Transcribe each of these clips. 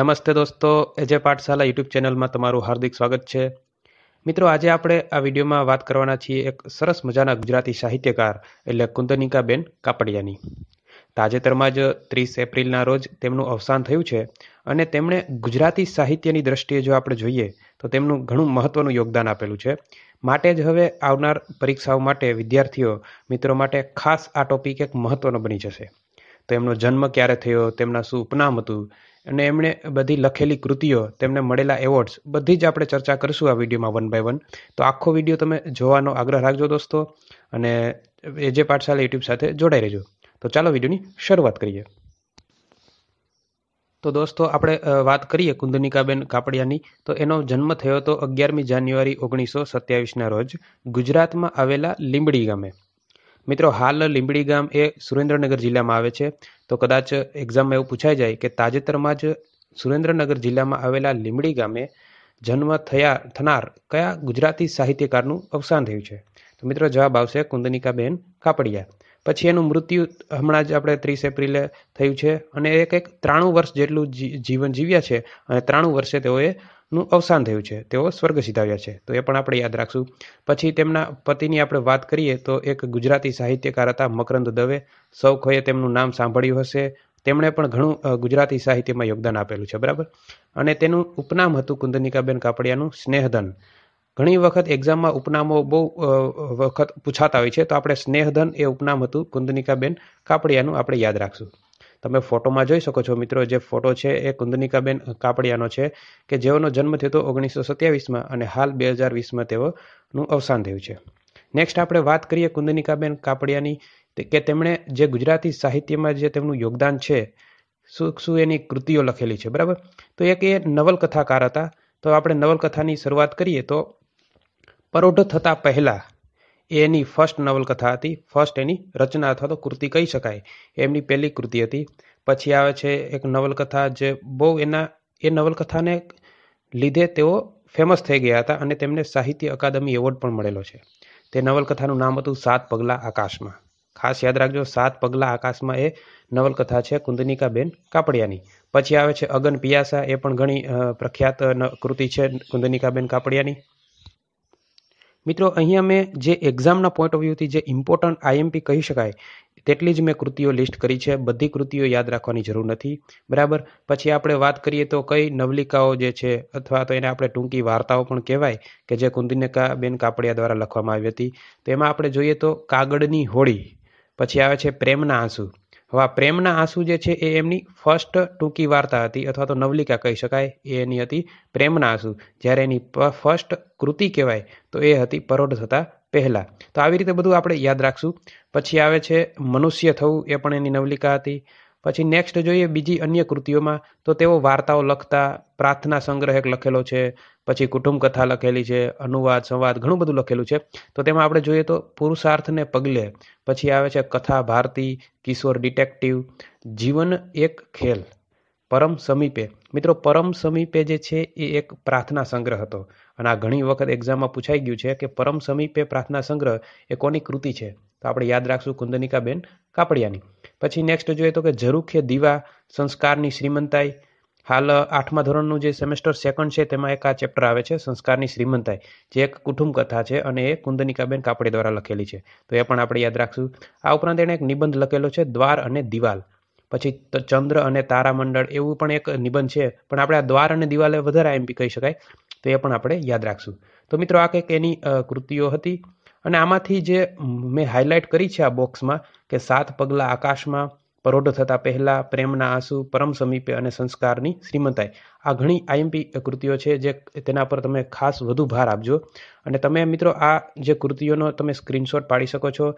નમસ્તે દોસ્તો એજે પાઠશાલા યુટ્યુબ ચેનલમાં તમારું હાર્દિક સ્વાગત છે મિત્રો આજે આપણે આ વિડીયોમાં વાત કરવાના છીએ એક સરસ મજાના ગુજરાતી સાહિત્યકાર એટલે કુંદનિકાબેન કાપડિયાની તાજેતરમાં જ ત્રીસ એપ્રિલના રોજ તેમનું અવસાન થયું છે અને તેમણે ગુજરાતી સાહિત્યની દ્રષ્ટિએ જો આપણે જોઈએ તો તેમનું ઘણું મહત્ત્વનું યોગદાન આપેલું છે માટે જ હવે આવનાર પરીક્ષાઓ માટે વિદ્યાર્થીઓ મિત્રો માટે ખાસ આ ટોપિક એક મહત્ત્વનો બની જશે તો એમનો જન્મ ક્યારે થયો તેમના શું ઉપનામ હતું અને એમણે બધી લખેલી કૃતિઓ તેમને મળેલા એવોર્ડ્સ બધી જ આપણે ચર્ચા કરીશું આ વિડીયોમાં વન બાય વન તો આખો વિડીયો તમે જોવાનો આગ્રહ રાખજો દોસ્તો અને એ જે પાઠશાલા યુટ્યુબ સાથે જોડાઈ રહેજો તો ચાલો વિડીયોની શરૂઆત કરીએ તો દોસ્તો આપણે વાત કરીએ કુંદનિકાબેન કાપડિયાની તો એનો જન્મ થયો હતો અગિયારમી જાન્યુઆરી ઓગણીસો સત્યાવીસના રોજ ગુજરાતમાં આવેલા લીંબડી ગામે મિત્રો હાલ લીંબડી ગામ એ સુરેન્દ્રનગર જિલ્લામાં આવે છે તો કદાચ એક્ઝામમાં એવું પૂછાઈ જાય કે તાજેતરમાં જ સુરેન્દ્રનગર જિલ્લામાં આવેલા લીમડી ગામે જન્મ થયા થનાર કયા ગુજરાતી સાહિત્યકારનું અવસાન થયું છે તો મિત્રો જવાબ આવશે કુંદનિકાબેન કાપડિયા પછી એનું મૃત્યુ હમણાં જ આપણે ત્રીસ એપ્રિલે થયું છે અને એક એક ત્રાણું વર્ષ જેટલું જીવન જીવ્યા છે અને ત્રાણું વર્ષે તેઓએ નું અવસાન થયું છે તેઓ સ્વર્ગ સીધાવ્યા છે તો એ પણ આપણે યાદ રાખશું પછી તેમના પતિની આપણે વાત કરીએ તો એક ગુજરાતી સાહિત્યકાર હતા મકરંદ દવે સૌ કોઈએ તેમનું નામ સાંભળ્યું હશે તેમણે પણ ઘણું ગુજરાતી સાહિત્યમાં યોગદાન આપેલું છે બરાબર અને તેનું ઉપનામ હતું કુંદનિકાબેન કાપડિયાનું સ્નેહધન ઘણી વખત એક્ઝામમાં ઉપનામો બહુ વખત પૂછાતા હોય છે તો આપણે સ્નેહધન એ ઉપનામ હતું કુંદનિકાબેન કાપડિયાનું આપણે યાદ રાખશું તમે ફોટોમાં જોઈ શકો છો મિત્રો જે ફોટો છે એ કુંદનિકાબેન કાપડિયાનો છે કે જેઓનો જન્મ થયો હતો ઓગણીસો સત્યાવીસમાં અને હાલ બે હજાર વીસમાં તેઓનું અવસાન થયું છે નેક્સ્ટ આપણે વાત કરીએ કુંદનિકાબેન કાપડિયાની કે તેમણે જે ગુજરાતી સાહિત્યમાં જે તેમનું યોગદાન છે શું શું એની કૃતિઓ લખેલી છે બરાબર તો એક એ નવલકથાકાર હતા તો આપણે નવલકથાની શરૂઆત કરીએ તો પરોઢ થતાં પહેલાં એની ફર્સ્ટ નવલકથા હતી ફર્સ્ટ એની રચના અથવા તો કૃતિ કહી શકાય એમની પહેલી કૃતિ હતી પછી આવે છે એક નવલકથા જે બહુ એના એ નવલકથાને લીધે તેઓ ફેમસ થઈ ગયા હતા અને તેમને સાહિત્ય અકાદમી એવોર્ડ પણ મળેલો છે તે નવલકથાનું નામ હતું સાત પગલાં આકાશમાં ખાસ યાદ રાખજો સાત પગલાં આકાશમાં એ નવલકથા છે કુંદનિકાબેન કાપડિયાની પછી આવે છે અગન પિયાસા એ પણ ઘણી પ્રખ્યાત કૃતિ છે કુંદનિકાબેન કાપડિયાની મિત્રો અહીંયા મેં જે એક્ઝામના પોઈન્ટ ઓફ વ્યૂથી જે ઇમ્પોર્ટન્ટ આઈએમપી કહી શકાય તેટલી જ મેં કૃતિઓ લિસ્ટ કરી છે બધી કૃતિઓ યાદ રાખવાની જરૂર નથી બરાબર પછી આપણે વાત કરીએ તો કઈ નવલિકાઓ જે છે અથવા તો એને આપણે ટૂંકી વાર્તાઓ પણ કહેવાય કે જે કુંદિનિકા બેન કાપડિયા દ્વારા લખવામાં આવી હતી તો એમાં આપણે જોઈએ તો કાગળની હોળી પછી આવે છે પ્રેમના આંસુ હવે પ્રેમના આંસુ જે છે એ એમની ફર્સ્ટ ટૂંકી વાર્તા હતી અથવા તો નવલિકા કહી શકાય એ એની હતી પ્રેમના આંસુ જ્યારે એની ફર્સ્ટ કૃતિ કહેવાય તો એ હતી પરોઢ થતાં પહેલાં તો આવી રીતે બધું આપણે યાદ રાખશું પછી આવે છે મનુષ્ય થવું એ પણ એની નવલિકા હતી પછી નેક્સ્ટ જોઈએ બીજી અન્ય કૃતિઓમાં તો તેઓ વાર્તાઓ લખતા પ્રાર્થના સંગ્રહ એક લખેલો છે પછી કુટુંબ કથા લખેલી છે અનુવાદ સંવાદ ઘણું બધું લખેલું છે તો તેમાં આપણે જોઈએ તો પુરુષાર્થને પગલે પછી આવે છે કથા ભારતી કિશોર ડિટેક્ટિવ જીવન એક ખેલ પરમ સમીપે મિત્રો પરમ સમીપે જે છે એ એક પ્રાર્થના સંગ્રહ હતો અને આ ઘણી વખત એક્ઝામમાં પૂછાઈ ગયું છે કે પરમ સમીપે પ્રાર્થના સંગ્રહ એ કોની કૃતિ છે તો આપણે યાદ રાખશું કુંદનિકાબેન કાપડિયાની પછી નેક્સ્ટ જોઈએ તો કે ઝરૂખે દીવા સંસ્કારની શ્રીમંતાઈ હાલ આઠમા ધોરણનું જે સેમેસ્ટર સેકન્ડ છે તેમાં એક આ ચેપ્ટર આવે છે સંસ્કારની શ્રીમંતાઈ જે એક કુટુંબ કથા છે અને એ કુંદનિકાબેન કાપડે દ્વારા લખેલી છે તો એ પણ આપણે યાદ રાખશું આ ઉપરાંત એણે એક નિબંધ લખેલો છે દ્વાર અને દિવાલ પછી ચંદ્ર અને તારામંડળ એવું પણ એક નિબંધ છે પણ આપણે આ દ્વાર અને દિવાલે વધારે એમ કહી શકાય તો એ પણ આપણે યાદ રાખશું તો મિત્રો આ કંઈક એની કૃતિઓ હતી અને આમાંથી જે મેં હાઇલાઇટ કરી છે આ બોક્સમાં કે સાત પગલાં આકાશમાં પરોઢ થતાં પહેલાં પ્રેમના આંસુ પરમ સમીપે અને સંસ્કારની શ્રીમંતાઈ આ ઘણી આઈએમપી કૃતિઓ છે જે તેના પર તમે ખાસ વધુ ભાર આપજો અને તમે મિત્રો આ જે કૃતિઓનો તમે સ્ક્રીનશોટ પાડી શકો છો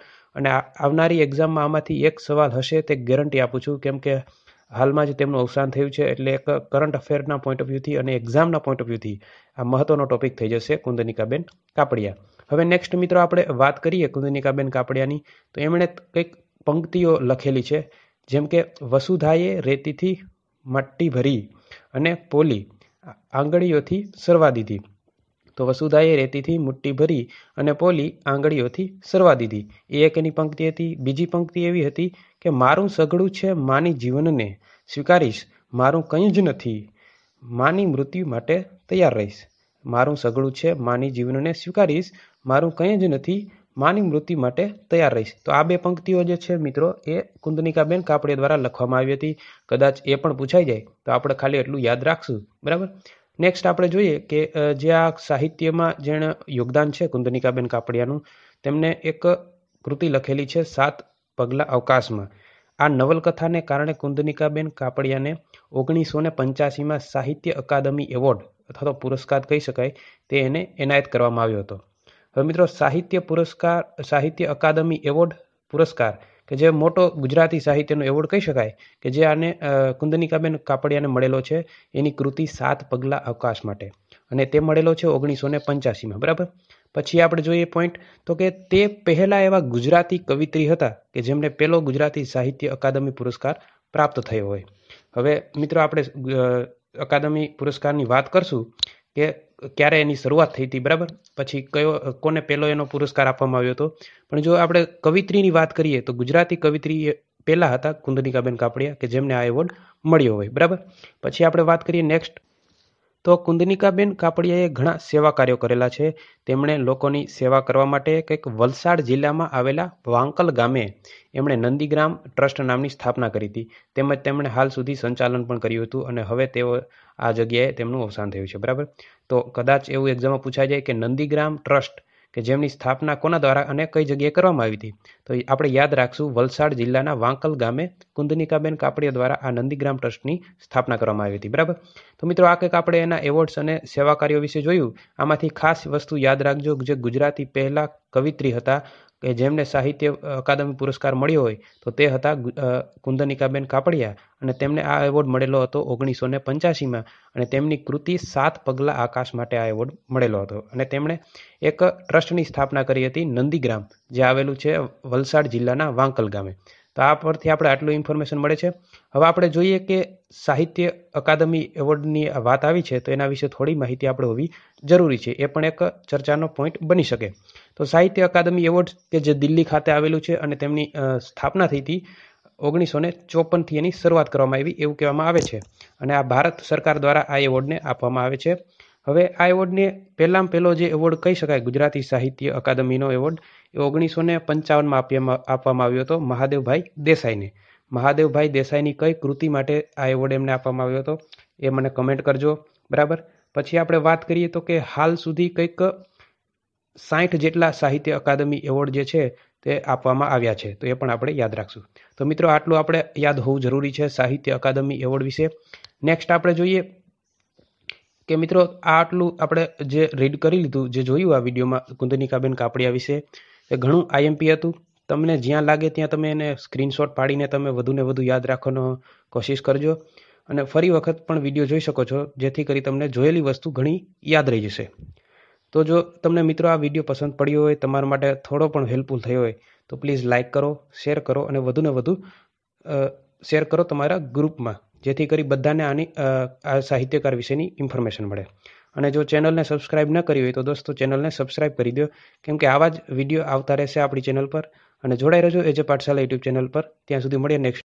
અને આવનારી એક્ઝામમાં આમાંથી એક સવાલ હશે તે ગેરંટી આપું છું કેમ કે હાલમાં જ તેમનું અવસાન થયું છે એટલે એક કરંટ અફેરના પોઈન્ટ ઓફ વ્યૂથી અને એક્ઝામના પોઈન્ટ ઓફ વ્યૂથી આ મહત્વનો ટોપિક થઈ જશે કુંદનિકાબેન કાપડિયા હવે નેક્સ્ટ મિત્રો આપણે વાત કરીએ કુંદનિકાબેન કાપડિયાની તો એમણે કંઈક પંક્તિઓ લખેલી છે જેમ કે વસુધાએ રેતીથી મટ્ટી ભરી અને પોલી આંગળીઓથી સરવા દીધી તો વસુધાએ રેતીથી મુઠ્ઠી ભરી અને પોલી આંગળીઓથી સરવા દીધી એ એક એની પંક્તિ હતી બીજી પંક્તિ એવી હતી કે મારું સઘળું છે માની જીવનને સ્વીકારીશ મારું કંઈ જ નથી માની મૃત્યુ માટે તૈયાર રહીશ મારું સઘળું છે માની જીવનને સ્વીકારીશ મારું કંઈ જ નથી માની મૃત્યુ માટે તૈયાર રહીશ તો આ બે પંક્તિઓ જે છે મિત્રો એ કુંદનિકાબેન કાપડિયા દ્વારા લખવામાં આવી હતી કદાચ એ પણ પૂછાઈ જાય તો આપણે ખાલી એટલું યાદ રાખશું બરાબર નેક્સ્ટ આપણે જોઈએ કે જે આ સાહિત્યમાં જેણે યોગદાન છે કુંદનિકાબેન કાપડિયાનું તેમને એક કૃતિ લખેલી છે સાત પગલાં અવકાશમાં આ નવલકથાને કારણે કુંદનિકાબેન કાપડિયાને ઓગણીસો ને પંચ્યાસીમાં સાહિત્ય અકાદમી એવોર્ડ અથવા તો પુરસ્કાર કહી શકાય તે એને એનાયત કરવામાં આવ્યો હતો હવે મિત્રો સાહિત્ય પુરસ્કાર સાહિત્ય અકાદમી એવોર્ડ પુરસ્કાર કે જે મોટો ગુજરાતી સાહિત્યનો એવોર્ડ કહી શકાય કે જે આને કુંદનિકાબેન કાપડિયાને મળેલો છે એની કૃતિ સાત પગલાં અવકાશ માટે અને તે મળેલો છે ઓગણીસો ને પંચ્યાસીમાં બરાબર પછી આપણે જોઈએ પોઈન્ટ તો કે તે પહેલાં એવા ગુજરાતી કવિત્રી હતા કે જેમને પહેલો ગુજરાતી સાહિત્ય અકાદમી પુરસ્કાર પ્રાપ્ત થયો હોય હવે મિત્રો આપણે અકાદમી પુરસ્કારની વાત કરશું કે ક્યારે એની શરૂઆત થઈ હતી બરાબર પછી કયો કોને પહેલો એનો પુરસ્કાર આપવામાં આવ્યો હતો પણ જો આપણે કવિત્રીની વાત કરીએ તો ગુજરાતી કવિત્રી પહેલા હતા કુંદનિકાબેન કાપડિયા કે જેમને આ એવોર્ડ મળ્યો હોય બરાબર પછી આપણે વાત કરીએ નેક્સ્ટ તો કુંદનિકાબેન કાપડિયાએ ઘણા સેવા કાર્યો કરેલા છે તેમણે લોકોની સેવા કરવા માટે કંઈક વલસાડ જિલ્લામાં આવેલા વાંકલ ગામે એમણે નંદીગ્રામ ટ્રસ્ટ નામની સ્થાપના કરી હતી તેમજ તેમણે હાલ સુધી સંચાલન પણ કર્યું હતું અને હવે તેઓ આ જગ્યાએ તેમનું અવસાન થયું છે બરાબર તો કદાચ એવું એક્ઝામમાં પૂછાઈ જાય કે નંદીગ્રામ ટ્રસ્ટ કે જેમની સ્થાપના કોના દ્વારા અને કઈ જગ્યાએ કરવામાં આવી હતી તો આપણે યાદ રાખશું વલસાડ જિલ્લાના વાંકલ ગામે કુંદનિકાબેન કાપડિયા દ્વારા આ નંદીગ્રામ ટ્રસ્ટની સ્થાપના કરવામાં આવી હતી બરાબર તો મિત્રો આ કંઈક આપણે એના એવોર્ડ્સ અને સેવા કાર્યો વિશે જોયું આમાંથી ખાસ વસ્તુ યાદ રાખજો જે ગુજરાતી પહેલાં કવિત્રી હતા કે જેમને સાહિત્ય અકાદમી પુરસ્કાર મળ્યો હોય તો તે હતા કુંદનિકાબેન કાપડિયા અને તેમને આ એવોર્ડ મળેલો હતો ઓગણીસો ને પંચ્યાસીમાં અને તેમની કૃતિ સાત પગલાં આકાશ માટે આ એવોર્ડ મળેલો હતો અને તેમણે એક ટ્રસ્ટની સ્થાપના કરી હતી નંદીગ્રામ જે આવેલું છે વલસાડ જિલ્લાના વાંકલ ગામે તો આ પરથી આપણે આટલું ઇન્ફોર્મેશન મળે છે હવે આપણે જોઈએ કે સાહિત્ય અકાદમી એવોર્ડની વાત આવી છે તો એના વિશે થોડી માહિતી આપણે હોવી જરૂરી છે એ પણ એક ચર્ચાનો પોઈન્ટ બની શકે તો સાહિત્ય અકાદમી એવોર્ડ કે જે દિલ્હી ખાતે આવેલું છે અને તેમની સ્થાપના થઈ હતી ઓગણીસો ને ચોપનથી એની શરૂઆત કરવામાં આવી એવું કહેવામાં આવે છે અને આ ભારત સરકાર દ્વારા આ એવોર્ડને આપવામાં આવે છે હવે આ એવોર્ડને પહેલાં પહેલો જે એવોર્ડ કહી શકાય ગુજરાતી સાહિત્ય અકાદમીનો એવોર્ડ એ ઓગણીસો ને પંચાવનમાં આપવામાં આપવામાં આવ્યો હતો મહાદેવભાઈ દેસાઈને મહાદેવભાઈ દેસાઈની કઈ કૃતિ માટે આ એવોર્ડ એમને આપવામાં આવ્યો હતો એ મને કમેન્ટ કરજો બરાબર પછી આપણે વાત કરીએ તો કે હાલ સુધી કંઈક સાઠ જેટલા સાહિત્ય અકાદમી એવોર્ડ જે છે તે આપવામાં આવ્યા છે તો એ પણ આપણે યાદ રાખશું તો મિત્રો આટલું આપણે યાદ હોવું જરૂરી છે સાહિત્ય અકાદમી એવોર્ડ વિશે નેક્સ્ટ આપણે જોઈએ કે મિત્રો આ આટલું આપણે જે રીડ કરી લીધું જે જોયું આ વિડીયોમાં કુંદનિકાબેન કાપડિયા વિશે એ ઘણું આઈએમપી હતું તમને જ્યાં લાગે ત્યાં તમે એને સ્ક્રીનશોટ પાડીને તમે વધુને વધુ યાદ રાખવાનો કોશિશ કરજો અને ફરી વખત પણ વિડીયો જોઈ શકો છો જેથી કરી તમને જોયેલી વસ્તુ ઘણી યાદ રહી જશે તો જો તમને મિત્રો આ વિડીયો પસંદ પડ્યો હોય તમારા માટે થોડો પણ હેલ્પફુલ થયો હોય તો પ્લીઝ લાઇક કરો શેર કરો અને વધુને વધુ શેર કરો તમારા ગ્રુપમાં જેથી કરી બધાને આની આ સાહિત્યકાર વિશેની ઇન્ફોર્મેશન મળે અને જો ચેનલને સબસ્ક્રાઇબ ન કરી હોય તો દોસ્તો ચેનલને સબસ્ક્રાઇબ કરી દો કેમ કે આવા જ વિડીયો આવતા રહેશે આપણી ચેનલ પર અને જોડાઈ રહેજો જે પાઠશાલા યુટ્યુબ ચેનલ પર ત્યાં સુધી મળીએ નેક્સ્ટ